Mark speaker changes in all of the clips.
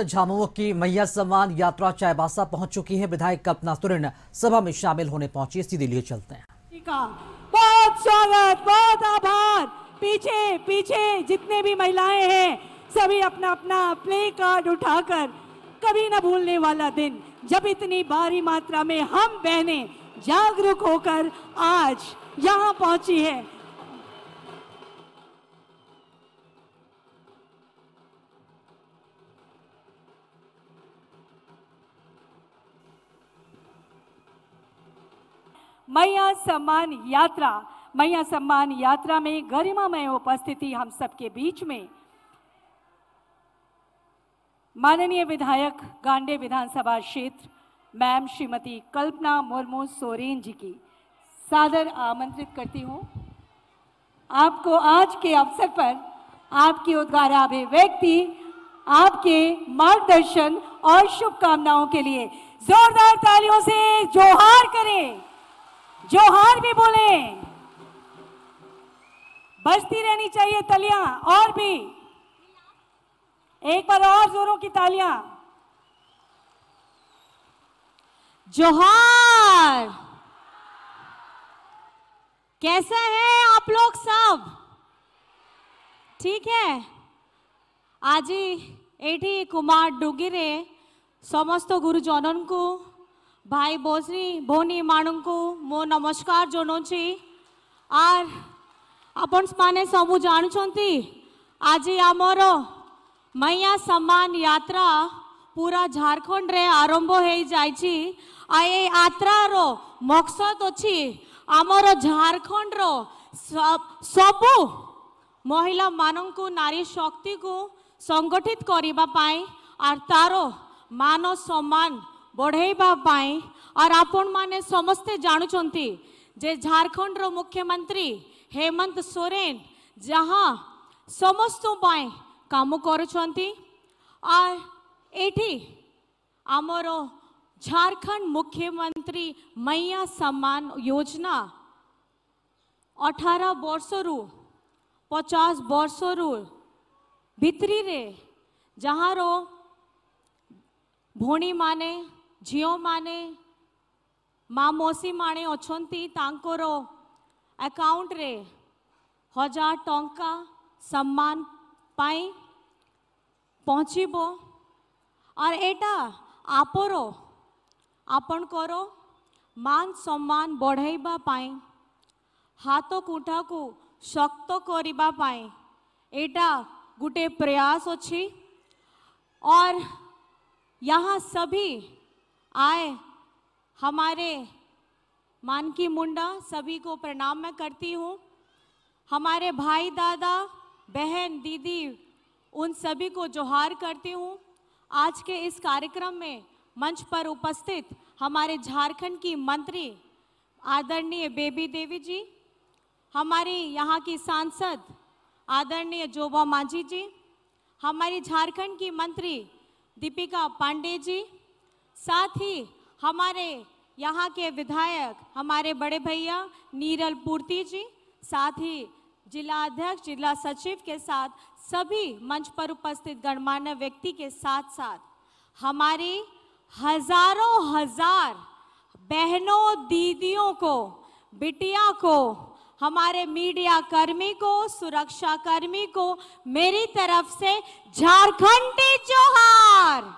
Speaker 1: झामुमो की मैया सम्मान यात्रा चायबासा पहुंच चुकी है विधायक कल्पना सुरेन सभा में शामिल होने पहुंची सीधे लिए चलते हैं
Speaker 2: बहुत स्वागत बहुत आभार पीछे पीछे जितने भी महिलाएं हैं सभी अपना अपना प्ले कार्ड उठाकर कभी न भूलने वाला दिन जब इतनी भारी मात्रा में हम बहने जागरूक होकर आज यहाँ पहुंची है मैया सम्मान यात्रा मैया सम्मान यात्रा में गरिमामय उपस्थिति हम सबके बीच में माननीय विधायक गांडे विधानसभा क्षेत्र मैम श्रीमती कल्पना मुर्मू सोरेन जी की सादर आमंत्रित करती हूँ आपको आज के अवसर पर आपकी उद्गारा अभिव्यक्ति आपके मार्गदर्शन और शुभकामनाओं के लिए जोरदार तालियों से जोहार करें जोहार भी बोले बजती रहनी चाहिए तालियां और भी एक बार और जोरों की तालियां
Speaker 3: जोहार कैसे हैं आप लोग सब ठीक है आज एठी कुमार डुगिरे समस्त गुरुजनन को भाई बोसनी बोनी को मो नमस्कार जनाऊँगी आर आपण मैंने सब जानते आज आमर मैया सम्मान यात्रा पूरा झारखंड रे आरंभ हो जाइए आ मकसद अच्छी आमर झारखंड सब महिला मानू नारी शक्ति को संगठित करने आर तार मान सम्मान बढ़ेवाई और आपण मैने समस्ते जानुंट जे झारखंड रो मुख्यमंत्री हेमंत सोरेन जहाँ समस्त कम कर झारखंड मुख्यमंत्री मैया सम्मान योजना अठारह वर्ष रु पचास वर्ष रु भित्री रे जहाँ रो भोनी माने झीओ माने माँ मौसी माने अंतर आकाउंट रे हजार टंका सम्मान पाई पहुँचब और एटा आपरो आपण करो मान सम्मान बढ़ेबापी हाथ कुंठा को शक्त करने एटा गुटे प्रयास अच्छी और यहाँ सभी आए हमारे मानकी मुंडा सभी को प्रणाम मैं करती हूँ हमारे भाई दादा बहन दीदी उन सभी को जोहार करती हूँ आज के इस कार्यक्रम में मंच पर उपस्थित हमारे झारखंड की मंत्री आदरणीय बेबी देवी जी हमारी यहाँ की सांसद आदरणीय जोबा मांझी जी हमारी झारखंड की मंत्री दीपिका पांडे जी साथ ही हमारे यहाँ के विधायक हमारे बड़े भैया नीरल पूर्ति जी साथ ही जिला अध्यक्ष जिला सचिव के साथ सभी मंच पर उपस्थित गणमान्य व्यक्ति के साथ साथ हमारी हजारों हजार बहनों दीदियों को बिटिया को हमारे मीडिया कर्मी को सुरक्षा कर्मी को मेरी तरफ से झारखंडी जोहार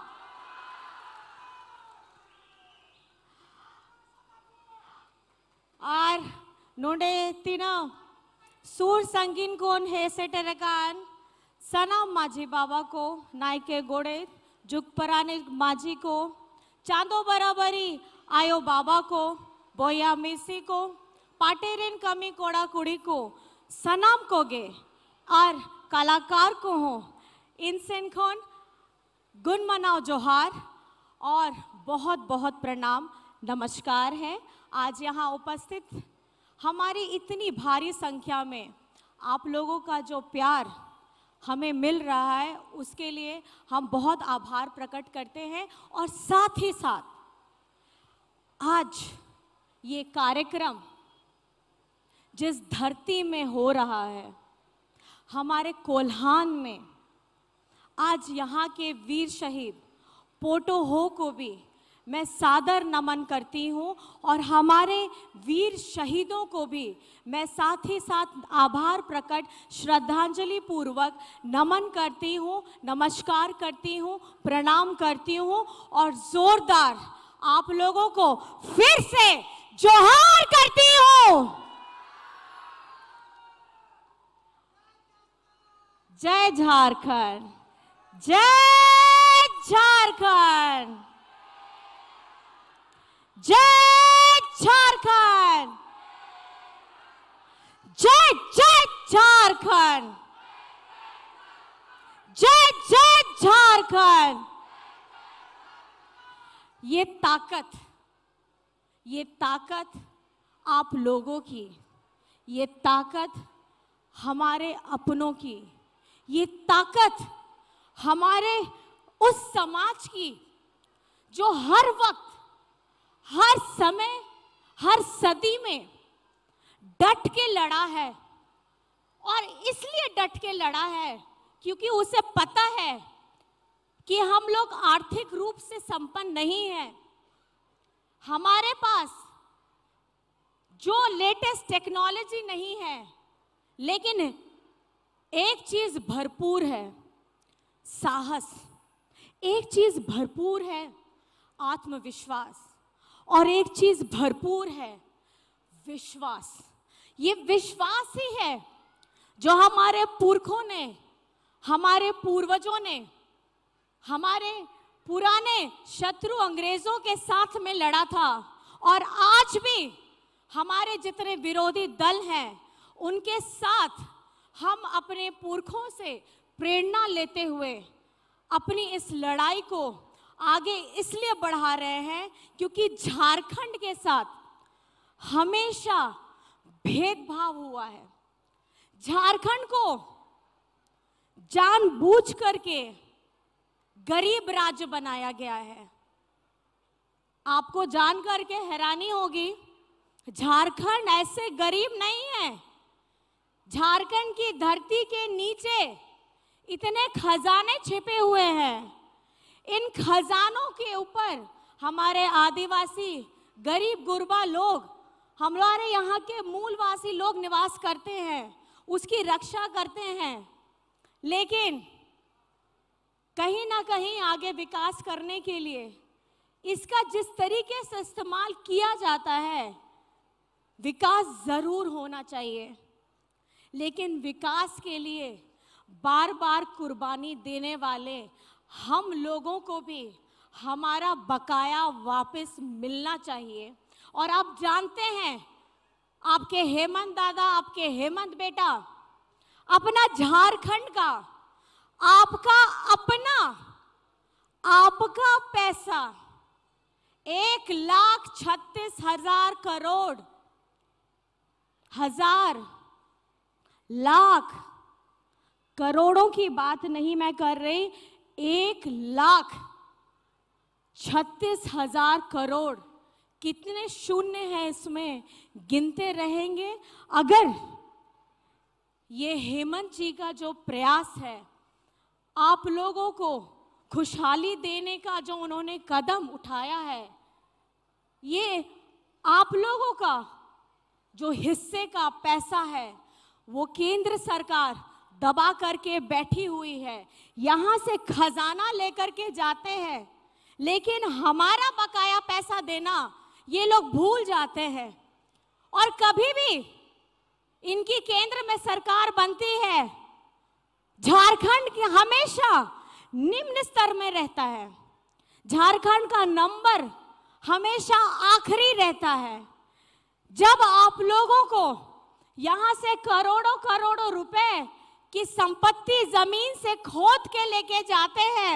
Speaker 3: आर नोडे तिना सूर संगीन कोन है सेटरकान सना माझी बाबा को नायके गोड़े जुग पराने माजी को चांदो बराबरी आयो बाबा को बोया मिसी को पाटेरिन कमी कोड़ा कुड़ी को सनाम को गे और कलाकार को हो इनसेन खोन गुन मनाओ जोहार और बहुत बहुत प्रणाम नमस्कार है आज यहाँ उपस्थित हमारी इतनी भारी संख्या में आप लोगों का जो प्यार हमें मिल रहा है उसके लिए हम बहुत आभार प्रकट करते हैं और साथ ही साथ आज ये कार्यक्रम जिस धरती में हो रहा है हमारे कोल्हान में आज यहाँ के वीर शहीद पोटो हो को भी मैं सादर नमन करती हूँ और हमारे वीर शहीदों को भी मैं साथ ही साथ आभार प्रकट श्रद्धांजलि पूर्वक नमन करती हूँ नमस्कार करती हूँ प्रणाम करती हूँ और जोरदार आप लोगों को फिर से जोहार करती हूँ जय झारखंड जय झारखंड जय झारखंड जय जय झारखंड जय जय झारखंड ये ताकत ये ताकत आप लोगों की ये ताकत हमारे अपनों की ये ताकत हमारे उस समाज की जो हर वक्त हर समय हर सदी में डट के लड़ा है और इसलिए डट के लड़ा है क्योंकि उसे पता है कि हम लोग आर्थिक रूप से संपन्न नहीं हैं हमारे पास जो लेटेस्ट टेक्नोलॉजी नहीं है लेकिन एक चीज भरपूर है साहस एक चीज भरपूर है आत्मविश्वास और एक चीज भरपूर है विश्वास ये विश्वास ही है जो हमारे पुरखों ने हमारे पूर्वजों ने हमारे पुराने शत्रु अंग्रेजों के साथ में लड़ा था और आज भी हमारे जितने विरोधी दल हैं उनके साथ हम अपने पुरखों से प्रेरणा लेते हुए अपनी इस लड़ाई को आगे इसलिए बढ़ा रहे हैं क्योंकि झारखंड के साथ हमेशा भेदभाव हुआ है झारखंड को जानबूझ करके गरीब राज्य बनाया गया है आपको जान करके हैरानी होगी झारखंड ऐसे गरीब नहीं है झारखंड की धरती के नीचे इतने खजाने छिपे हुए हैं इन खजानों के ऊपर हमारे आदिवासी गरीब गुरबा लोग हमारे यहाँ के मूलवासी लोग निवास करते हैं उसकी रक्षा करते हैं लेकिन कहीं ना कहीं आगे विकास करने के लिए इसका जिस तरीके से इस्तेमाल किया जाता है विकास ज़रूर होना चाहिए लेकिन विकास के लिए बार बार कुर्बानी देने वाले हम लोगों को भी हमारा बकाया वापस मिलना चाहिए और आप जानते हैं आपके हेमंत दादा आपके हेमंत बेटा अपना झारखंड का आपका अपना आपका पैसा एक लाख छत्तीस हजार करोड़ हजार लाख करोड़ों की बात नहीं मैं कर रही एक लाख छत्तीस हजार करोड़ कितने शून्य हैं इसमें गिनते रहेंगे अगर ये हेमंत जी का जो प्रयास है आप लोगों को खुशहाली देने का जो उन्होंने कदम उठाया है ये आप लोगों का जो हिस्से का पैसा है वो केंद्र सरकार दबा करके बैठी हुई है यहाँ से खजाना लेकर के जाते हैं लेकिन हमारा बकाया पैसा देना ये लोग भूल जाते हैं और कभी भी इनकी केंद्र में सरकार बनती है झारखंड की हमेशा निम्न स्तर में रहता है झारखंड का नंबर हमेशा आखिरी रहता है जब आप लोगों को यहां से करोड़ों करोड़ों रुपए कि संपत्ति जमीन से खोद के लेके जाते हैं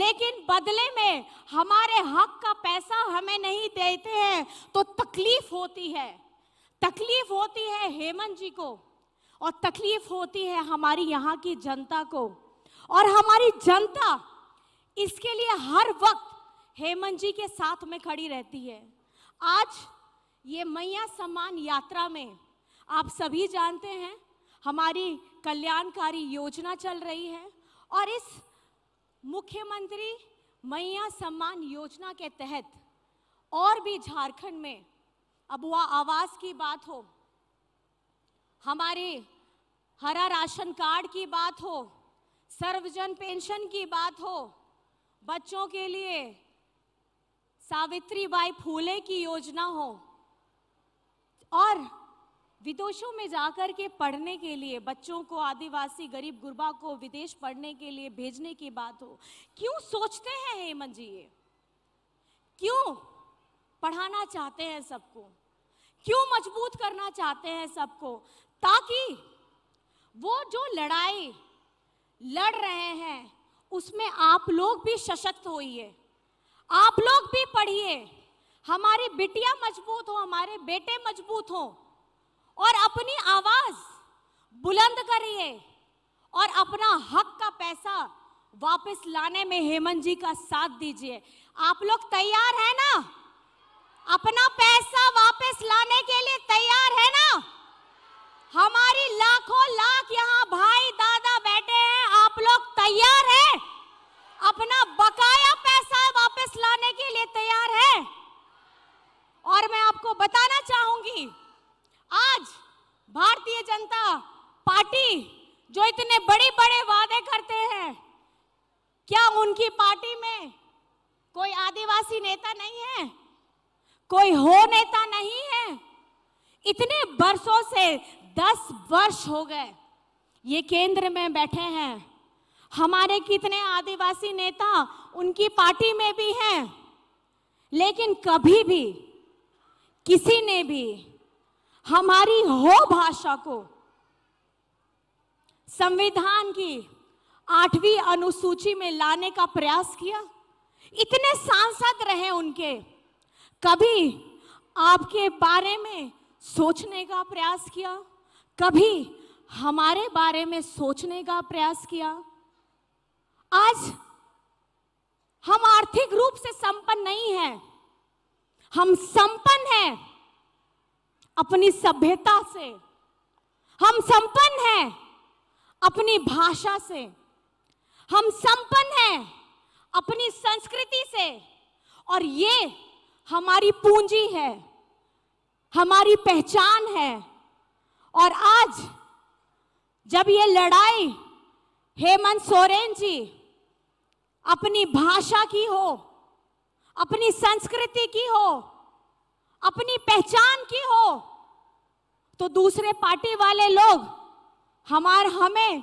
Speaker 3: लेकिन बदले में हमारे हक का पैसा हमें नहीं देते हैं तो तकलीफ होती है तकलीफ होती है हेमंत जी को और तकलीफ होती है हमारी यहाँ की जनता को और हमारी जनता इसके लिए हर वक्त हेमंत जी के साथ में खड़ी रहती है आज ये मैया सम्मान यात्रा में आप सभी जानते हैं हमारी कल्याणकारी योजना चल रही है और इस मुख्यमंत्री मैया सम्मान योजना के तहत और भी झारखंड में अबुआ आवास की बात हो हमारे हरा राशन कार्ड की बात हो सर्वजन पेंशन की बात हो बच्चों के लिए सावित्री बाई फूले की योजना हो और विदेशों में जाकर के पढ़ने के लिए बच्चों को आदिवासी गरीब गुरबा को विदेश पढ़ने के लिए भेजने की बात हो क्यों सोचते हैं हेमंत जी ये क्यों पढ़ाना चाहते हैं सबको क्यों मजबूत करना चाहते हैं सबको ताकि वो जो लड़ाई लड़ रहे हैं उसमें आप लोग भी सशक्त होइए आप लोग भी पढ़िए हमारी बिटिया मजबूत हो हमारे बेटे मजबूत हों और अपनी आवाज बुलंद करिए और अपना हक का पैसा वापस लाने में हेमंत जी का साथ दीजिए आप लोग तैयार है ना अपना पैसा वापस लाने के लिए तैयार है ना हमारी लाखों लाख यहाँ भाई दादा बैठे हैं आप लोग तैयार है अपना बकाया पैसा वापस लाने के लिए तैयार है और मैं आपको बताना चाहूंगी आज भारतीय जनता पार्टी जो इतने बड़े बड़े वादे करते हैं क्या उनकी पार्टी में कोई आदिवासी नेता नहीं है कोई हो नेता नहीं है इतने वर्षों से दस वर्ष हो गए ये केंद्र में बैठे हैं हमारे कितने आदिवासी नेता उनकी पार्टी में भी हैं लेकिन कभी भी किसी ने भी हमारी हो भाषा को संविधान की आठवीं अनुसूची में लाने का प्रयास किया इतने सांसद रहे उनके कभी आपके बारे में सोचने का प्रयास किया कभी हमारे बारे में सोचने का प्रयास किया आज हम आर्थिक रूप से संपन्न नहीं है हम संपन्न हैं अपनी सभ्यता से हम संपन्न हैं अपनी भाषा से हम संपन्न हैं अपनी संस्कृति से और ये हमारी पूंजी है हमारी पहचान है और आज जब ये लड़ाई हेमंत सोरेन जी अपनी भाषा की हो अपनी संस्कृति की हो अपनी पहचान की हो तो दूसरे पार्टी वाले लोग हमार हमें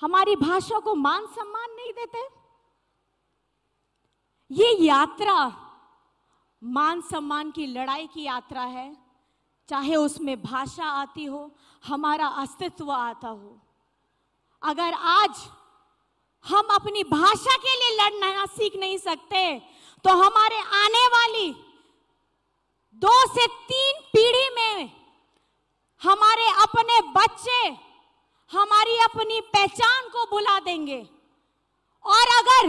Speaker 3: हमारी भाषा को मान सम्मान नहीं देते ये यात्रा मान सम्मान की लड़ाई की यात्रा है चाहे उसमें भाषा आती हो हमारा अस्तित्व आता हो अगर आज हम अपनी भाषा के लिए लड़ना सीख नहीं सकते तो हमारे आने वाली दो से तीन पीढ़ी में हमारे अपने बच्चे हमारी अपनी पहचान को बुला देंगे और अगर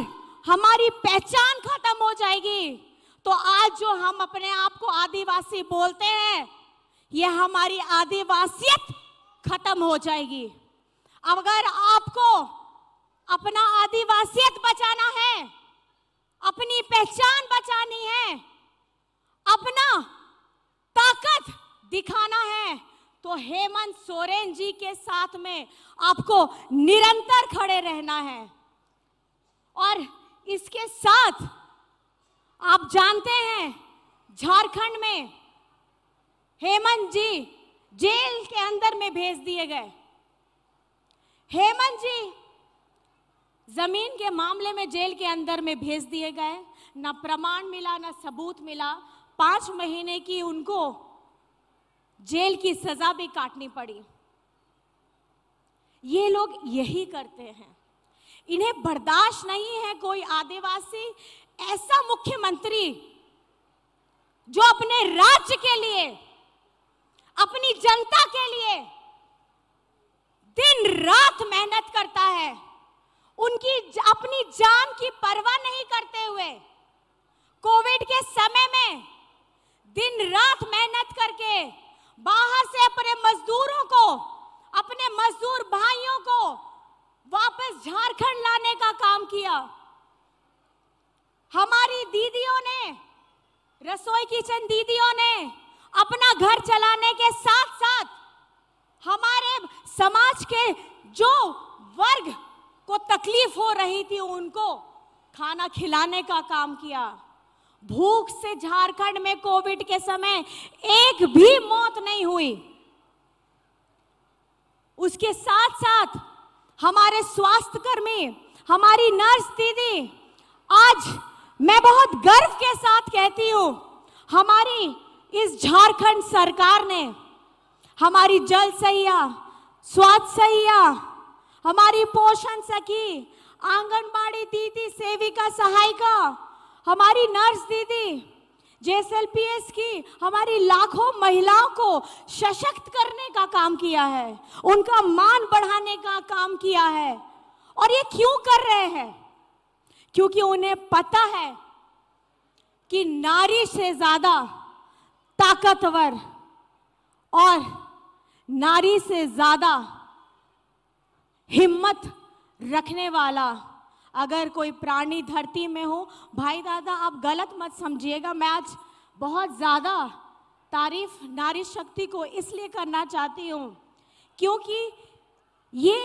Speaker 3: हमारी पहचान खत्म हो जाएगी तो आज जो हम अपने आप को आदिवासी बोलते हैं यह हमारी आदिवासियत खत्म हो जाएगी अगर आपको अपना आदिवासियत बचाना है अपनी पहचान बचानी है अपना ताकत दिखाना है तो हेमंत सोरेन जी के साथ में आपको निरंतर खड़े रहना है और इसके साथ आप जानते हैं झारखंड में हेमंत जी जेल के अंदर में भेज दिए गए हेमंत जी जमीन के मामले में जेल के अंदर में भेज दिए गए ना प्रमाण मिला ना सबूत मिला पांच महीने की उनको जेल की सजा भी काटनी पड़ी ये लोग यही करते हैं इन्हें बर्दाश्त नहीं है कोई आदिवासी ऐसा मुख्यमंत्री जो अपने राज्य के लिए अपनी जनता के लिए दिन रात मेहनत करता है उनकी अपनी जान की परवाह नहीं करते हुए कोविड के समय में दिन रात मेहनत करके बाहर से अपने मजदूरों को अपने मजदूर भाइयों को वापस झारखंड लाने का काम किया हमारी दीदियों ने रसोई किचन दीदियों ने अपना घर चलाने के साथ साथ हमारे समाज के जो वर्ग को तकलीफ हो रही थी उनको खाना खिलाने का काम किया भूख से झारखंड में कोविड के समय एक भी मौत नहीं हुई उसके साथ साथ हमारे कर्मी हमारी नर्स दीदी आज मैं बहुत गर्व के साथ कहती हूं हमारी इस झारखंड सरकार ने हमारी जल सहिया स्वास्थ्य सहिया हमारी पोषण सखी आंगनबाड़ी दीदी सेविका सहायिका हमारी नर्स दीदी जेएसएलपीएस की हमारी लाखों महिलाओं को सशक्त करने का काम किया है उनका मान बढ़ाने का काम किया है और ये क्यों कर रहे हैं क्योंकि उन्हें पता है कि नारी से ज्यादा ताकतवर और नारी से ज्यादा हिम्मत रखने वाला अगर कोई प्राणी धरती में हो भाई दादा आप गलत मत समझिएगा मैं आज बहुत ज़्यादा तारीफ नारी शक्ति को इसलिए करना चाहती हूँ क्योंकि ये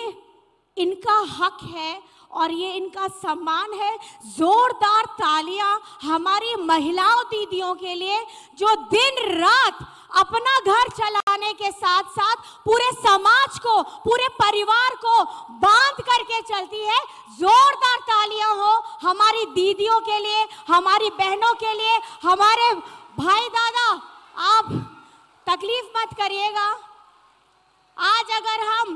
Speaker 3: इनका हक है और ये इनका सम्मान है जोरदार तालियां हमारी महिलाओं दीदियों के लिए जो दिन रात अपना घर चलाने के साथ साथ पूरे समाज को पूरे परिवार को बांध करके चलती है जोरदार तालियां हो हमारी दीदियों के लिए हमारी बहनों के लिए हमारे भाई दादा आप तकलीफ मत करिएगा आज अगर हम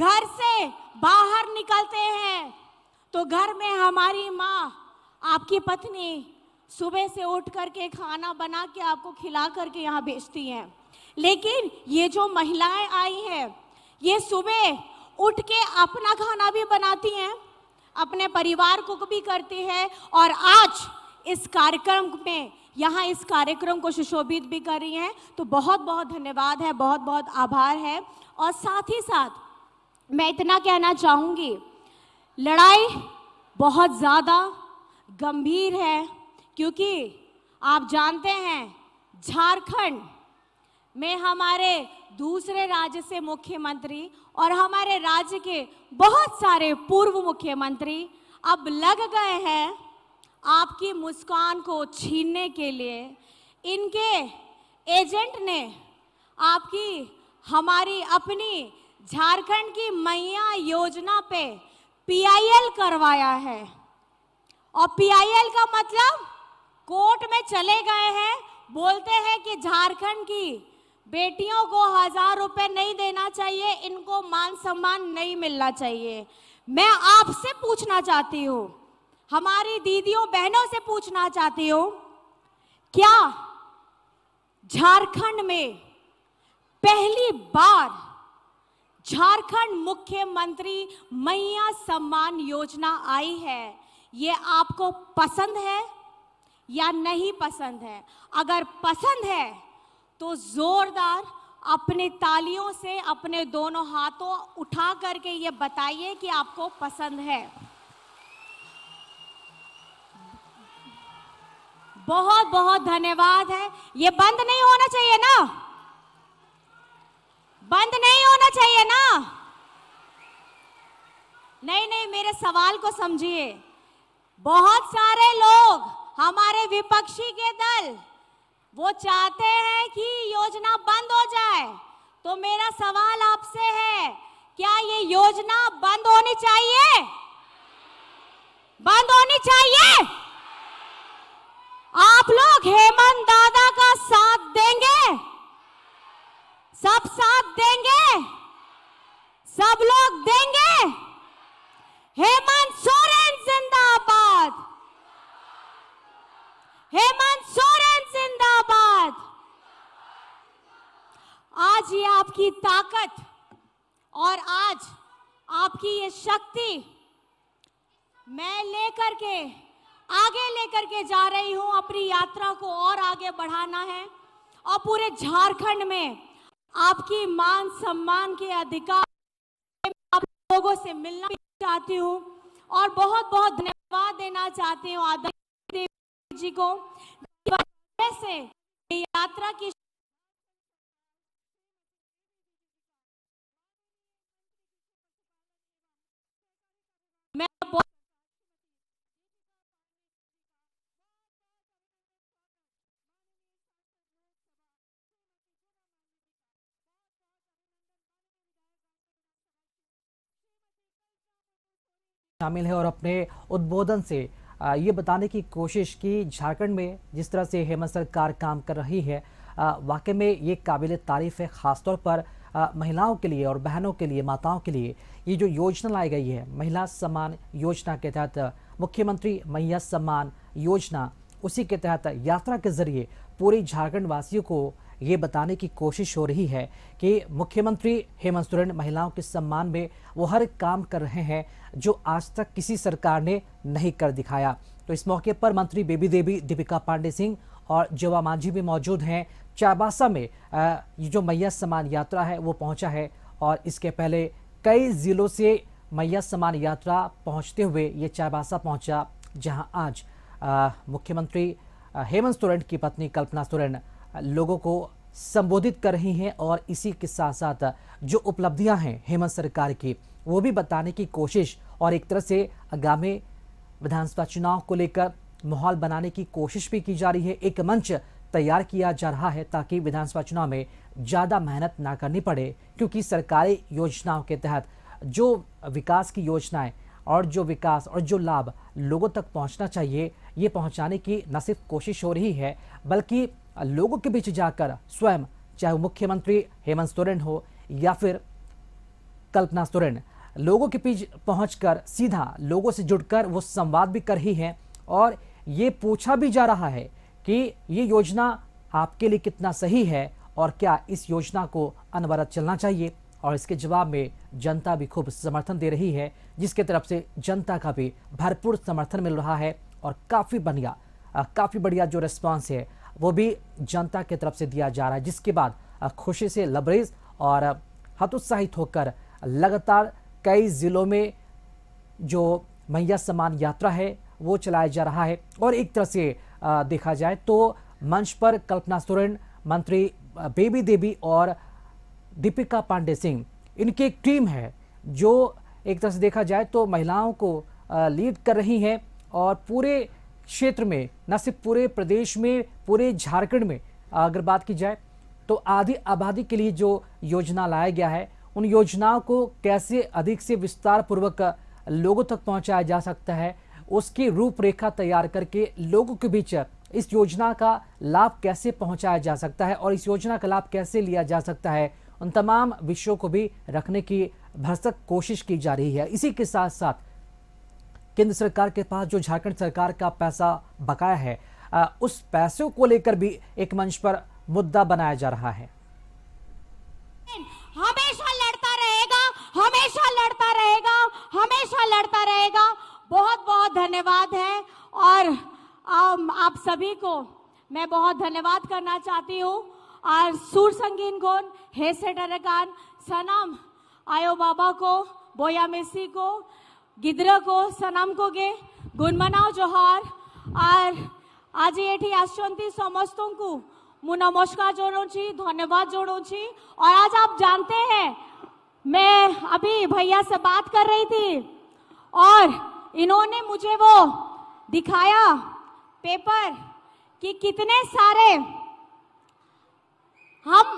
Speaker 3: घर से बाहर निकलते हैं तो घर में हमारी माँ आपकी पत्नी सुबह से उठ करके खाना बना के आपको खिला करके यहाँ भेजती हैं लेकिन ये जो महिलाएं आई हैं ये सुबह उठ के अपना खाना भी बनाती हैं अपने परिवार को भी करती है और आज इस कार्यक्रम में यहाँ इस कार्यक्रम को सुशोभित भी कर रही हैं तो बहुत बहुत धन्यवाद है बहुत बहुत आभार है और साथ ही साथ मैं इतना कहना चाहूँगी लड़ाई बहुत ज़्यादा गंभीर है क्योंकि आप जानते हैं झारखंड में हमारे दूसरे राज्य से मुख्यमंत्री और हमारे राज्य के बहुत सारे पूर्व मुख्यमंत्री अब लग गए हैं आपकी मुस्कान को छीनने के लिए इनके एजेंट ने आपकी हमारी अपनी झारखंड की मैया योजना पे पीआईएल करवाया है और पीआईएल का मतलब कोर्ट में चले गए हैं बोलते हैं कि झारखंड की बेटियों को हजार रुपए नहीं देना चाहिए इनको मान सम्मान नहीं मिलना चाहिए मैं आपसे पूछना चाहती हूँ हमारी दीदियों बहनों से पूछना चाहती हूँ क्या झारखंड में पहली बार झारखंड मुख्यमंत्री मैया सम्मान योजना आई है ये आपको पसंद है या नहीं पसंद है अगर पसंद है तो जोरदार अपने तालियों से अपने दोनों हाथों उठा करके ये बताइए कि आपको पसंद है बहुत बहुत धन्यवाद है ये बंद नहीं होना चाहिए ना बंद नहीं होना चाहिए ना नहीं नहीं मेरे सवाल को समझिए बहुत सारे लोग हमारे विपक्षी के दल वो चाहते हैं कि योजना बंद हो जाए तो मेरा सवाल आपसे है क्या ये योजना बंद होनी चाहिए बंद होनी चाहिए आप लोग हेमंत दादा का साथ देंगे सब साथ देंगे सब लोग देंगे आज ये आपकी ताकत और आज आपकी ये शक्ति मैं लेकर के आगे लेकर के जा रही हूँ अपनी यात्रा को और आगे बढ़ाना है और पूरे झारखंड में आपकी मान सम्मान के अधिकार आप लोगों से मिलना चाहती हूँ और बहुत बहुत धन्यवाद देना चाहती हूँ आदरणीय जी को से यात्रा की मैं
Speaker 1: शामिल है और अपने उद्बोधन से ये बताने की कोशिश की झारखंड में जिस तरह से हेमंत सरकार काम कर रही है वाकई में ये काबिल तारीफ़ है ख़ासतौर पर महिलाओं के लिए और बहनों के लिए माताओं के लिए ये जो योजना लाई गई है महिला सम्मान योजना के तहत मुख्यमंत्री मैया सम्मान योजना उसी के तहत यात्रा के जरिए पूरे झारखंड वासियों को ये बताने की कोशिश हो रही है कि मुख्यमंत्री हेमंत सोरेन महिलाओं के सम्मान में वो हर काम कर रहे हैं जो आज तक किसी सरकार ने नहीं कर दिखाया तो इस मौके पर मंत्री बेबी देवी दीपिका पांडे सिंह और जवा मांझी भी मौजूद हैं चाबासा में ये जो मैया समान यात्रा है वो पहुंचा है और इसके पहले कई ज़िलों से मैया समान यात्रा पहुंचते हुए ये चाबासा पहुंचा जहां आज मुख्यमंत्री हेमंत सोरेन की पत्नी कल्पना सोरेन लोगों को संबोधित कर रही हैं और इसी के साथ साथ जो उपलब्धियां हैं हेमंत सरकार की वो भी बताने की कोशिश और एक तरह से आगामी विधानसभा चुनाव को लेकर माहौल बनाने की कोशिश भी की जा रही है एक मंच तैयार किया जा रहा है ताकि विधानसभा चुनाव में ज़्यादा मेहनत ना करनी पड़े क्योंकि सरकारी योजनाओं के तहत जो विकास की योजनाएं और जो विकास और जो लाभ लोगों तक पहुंचना चाहिए ये पहुंचाने की न सिर्फ कोशिश हो रही है बल्कि लोगों के बीच जाकर स्वयं चाहे मुख्यमंत्री हेमंत सोरेन हो या फिर कल्पना सोरेन लोगों के बीच पहुँच सीधा लोगों से जुड़कर वो संवाद भी कर ही हैं और ये पूछा भी जा रहा है कि ये योजना आपके लिए कितना सही है और क्या इस योजना को अनवरत चलना चाहिए और इसके जवाब में जनता भी खूब समर्थन दे रही है जिसके तरफ से जनता का भी भरपूर समर्थन मिल रहा है और काफ़ी बढ़िया काफ़ी बढ़िया जो रिस्पांस है वो भी जनता के तरफ से दिया जा रहा है जिसके बाद खुशी से लबरेज और हतोत्साहित होकर लगातार कई ज़िलों में जो मैया समान यात्रा है वो चलाया जा रहा है और एक तरह से देखा जाए तो मंच पर कल्पना सोरेन मंत्री बेबी देवी और दीपिका पांडे सिंह इनकी एक टीम है जो एक तरह से देखा जाए तो महिलाओं को लीड कर रही हैं और पूरे क्षेत्र में न सिर्फ पूरे प्रदेश में पूरे झारखंड में अगर बात की जाए तो आधी आबादी के लिए जो योजना लाया गया है उन योजनाओं को कैसे अधिक से विस्तार पूर्वक लोगों तक पहुंचाया जा सकता है उसकी रूपरेखा तैयार करके लोगों के बीच इस योजना का लाभ कैसे पहुंचाया जा सकता है और इस योजना का लाभ कैसे लिया जा सकता है उन तमाम विषयों को भी रखने की भरसक कोशिश की जा रही है इसी के साथ साथ केंद्र सरकार के पास जो झारखंड सरकार का पैसा बकाया है उस पैसों को लेकर भी एक मंच पर मुद्दा बनाया जा रहा है
Speaker 3: हमेशा लड़ता रहेगा हमेशा लड़ता रहेगा हमेशा लड़ता रहेगा बहुत बहुत धन्यवाद है और आप सभी को मैं बहुत धन्यवाद करना चाहती हूँ और सूर संगीन गोन हेसेट कान सनाम आयो बाबा को बोया मेसी को गिद्र को सनाम को गे गुनमनाओ जोहार और आज ये आसती समस्तों को मु नमस्कार जोड़ी धन्यवाद जोड़ी और आज आप जानते हैं मैं अभी भैया से बात कर रही थी और इन्होंने मुझे वो दिखाया पेपर कि कितने सारे हम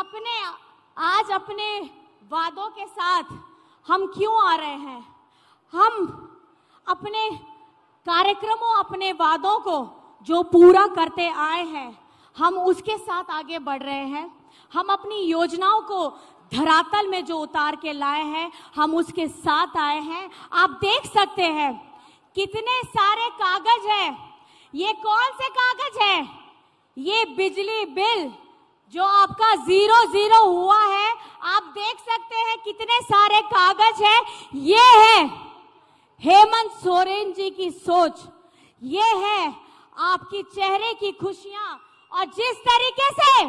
Speaker 3: अपने आज अपने वादों के साथ हम क्यों आ रहे हैं हम अपने कार्यक्रमों अपने वादों को जो पूरा करते आए हैं हम उसके साथ आगे बढ़ रहे हैं हम अपनी योजनाओं को धरातल में जो उतार के लाए हैं हम उसके साथ आए हैं आप देख सकते हैं कितने सारे कागज है ये कौन से कागज हैं ये बिजली बिल जो आपका जीरो जीरो हुआ है आप देख सकते हैं कितने सारे कागज है ये है हेमंत सोरेन जी की सोच ये है आपकी चेहरे की खुशियां और जिस तरीके से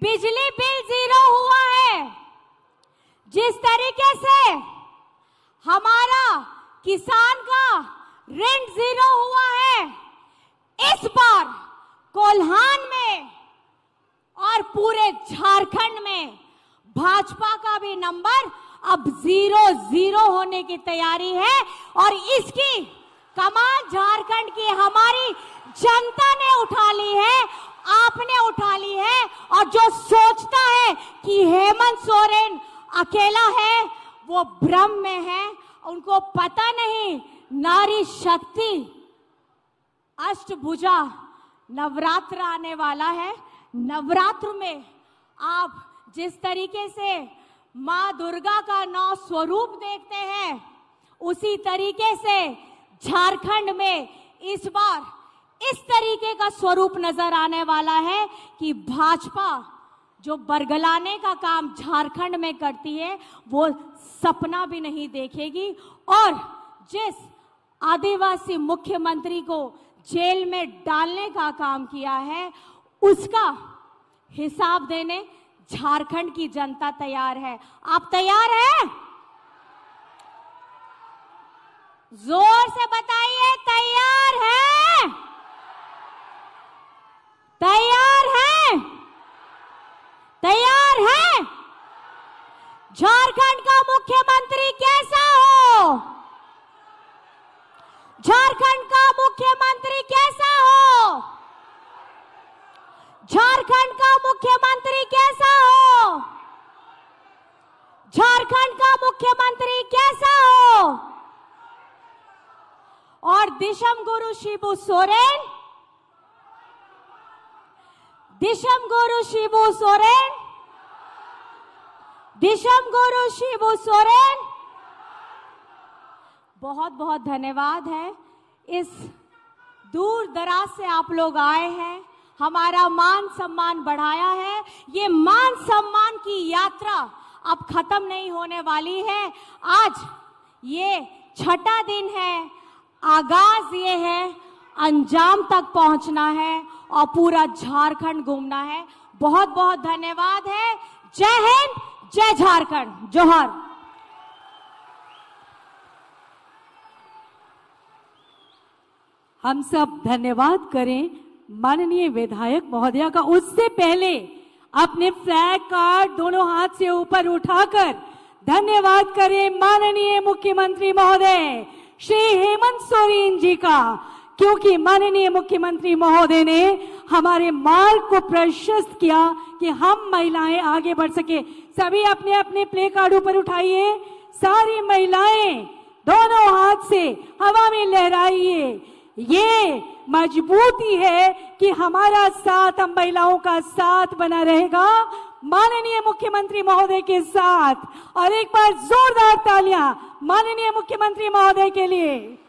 Speaker 3: बिजली बिल जीरो हुआ है जिस तरीके से हमारा किसान का रेंट जीरो हुआ है इस बार कोल्हान में और पूरे झारखंड में भाजपा का भी नंबर अब जीरो जीरो होने की तैयारी है और इसकी कमान झारखंड की हमारी जनता ने उठा ली है आपने उठा ली है और जो सोचता है कि हेमंत सोरेन अकेला है वो भ्रम में है उनको पता नहीं नारी शक्ति अष्टभुजा नवरात्र आने वाला है नवरात्र में आप जिस तरीके से माँ दुर्गा का नौ स्वरूप देखते हैं उसी तरीके से झारखंड में इस बार इस तरीके का स्वरूप नजर आने वाला है कि भाजपा जो बरगलाने का काम झारखंड में करती है वो सपना भी नहीं देखेगी और जिस आदिवासी मुख्यमंत्री को जेल में डालने का काम किया है उसका हिसाब देने झारखंड की जनता तैयार है आप तैयार हैं? जोर से बताइए तैयार है तैयार है तैयार है झारखंड का मुख्यमंत्री कैसा हो झारखंड का मुख्यमंत्री कैसा हो झारखंड का मुख्यमंत्री कैसा हो झारखंड का मुख्यमंत्री कैसा हो और दिशम गुरु शिबू सोरेन ગુરુ सोरेन दिशम गुरु शिबू सोरेन बहुत बहुत धन्यवाद है इस दूर दराज से आप लोग आए हैं हमारा मान सम्मान बढ़ाया है ये मान सम्मान की यात्रा अब खत्म नहीं होने वाली है आज ये छठा दिन है आगाज ये है अंजाम तक पहुंचना है और पूरा झारखंड घूमना है बहुत बहुत धन्यवाद है जय हिंद जय
Speaker 2: झारखंड जोहर हम सब धन्यवाद करें माननीय विधायक महोदया का उससे पहले अपने फ्लैग कार्ड दोनों हाथ से ऊपर उठाकर धन्यवाद करें माननीय मुख्यमंत्री महोदय श्री हेमंत सोरेन जी का क्योंकि माननीय मुख्यमंत्री महोदय ने हमारे मार्ग को प्रशस्त किया कि हम महिलाएं आगे बढ़ सके सभी अपने अपने प्ले कार्ड ऊपर उठाइए सारी महिलाएं दोनों हाथ से हवा में लहराइए ये मजबूती है कि हमारा साथ हम महिलाओं का साथ बना रहेगा माननीय मुख्यमंत्री महोदय के साथ और एक बार जोरदार तालियां माननीय मुख्यमंत्री महोदय के लिए